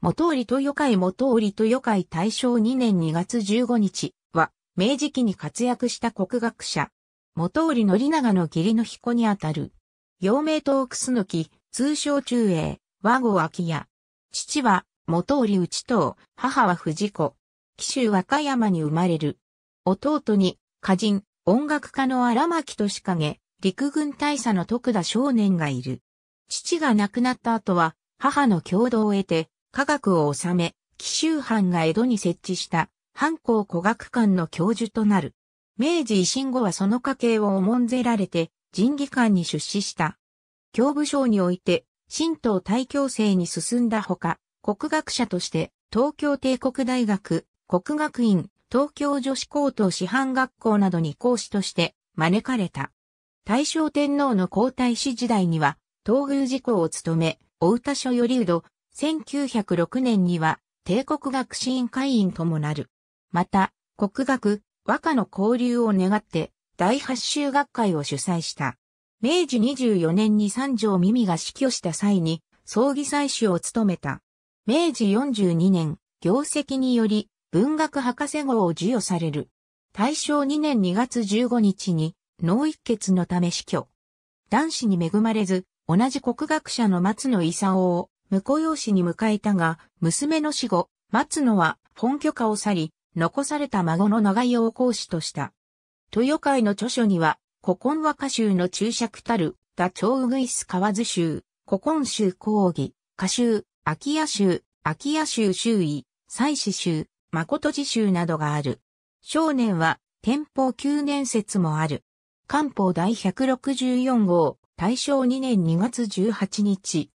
元織豊会元織豊会大正2年2月15日は、明治期に活躍した国学者。元織宣長の義理の彦にあたる。陽明党楠き、通称中英、和合明屋。父は、元織内藤、母は藤子。紀州和歌山に生まれる。弟に、歌人、音楽家の荒牧俊影、陸軍大佐の徳田少年がいる。父が亡くなった後は、母の共同を得て、科学を治め、紀州藩が江戸に設置した、藩校古学館の教授となる。明治維新後はその家系を重んぜられて、仁義館に出資した。教部省において、神道大教制に進んだほか、国学者として、東京帝国大学、国学院、東京女子高等師範学校などに講師として招かれた。大正天皇の皇太子時代には、東宮寺校を務め、お歌所うど。1906年には帝国学士院会員ともなる。また、国学、和歌の交流を願って第八州学会を主催した。明治24年に三条耳が死去した際に葬儀祭主を務めた。明治42年、業績により文学博士号を授与される。大正2年2月15日に脳一血のため死去。男子に恵まれず、同じ国学者の松野勲を婿養子に迎えたが、娘の死後、松野は本許家を去り、残された孫の長井を講師とした。豊会の著書には、古今和歌集の注釈たる、ダチョウグイス河津集、古今集講義、歌集、秋夜集、秋夜集周囲、祭祀集、誠寺集などがある。少年は、天保九年説もある。官報第164号、大正2年2月18日。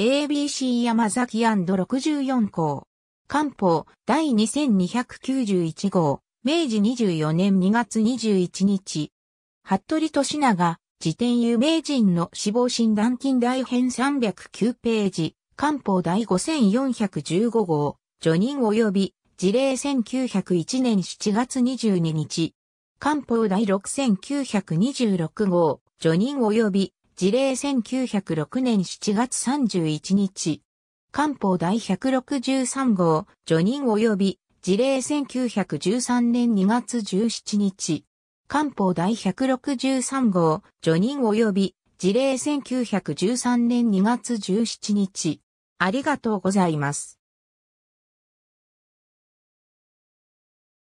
ABC 山崎 &64 校。官報第2291号、明治24年2月21日。服部俊長、辞典有名人の死亡診断金大編309ページ、官報第5415号、除人及び、事例1901年7月22日。官報第6926号、除人及び、事例1906年7月31日。官報第163号、除任及び、事例1913年2月17日。官報第163号、除任及び、事例1913年2月17日。ありがとうございます。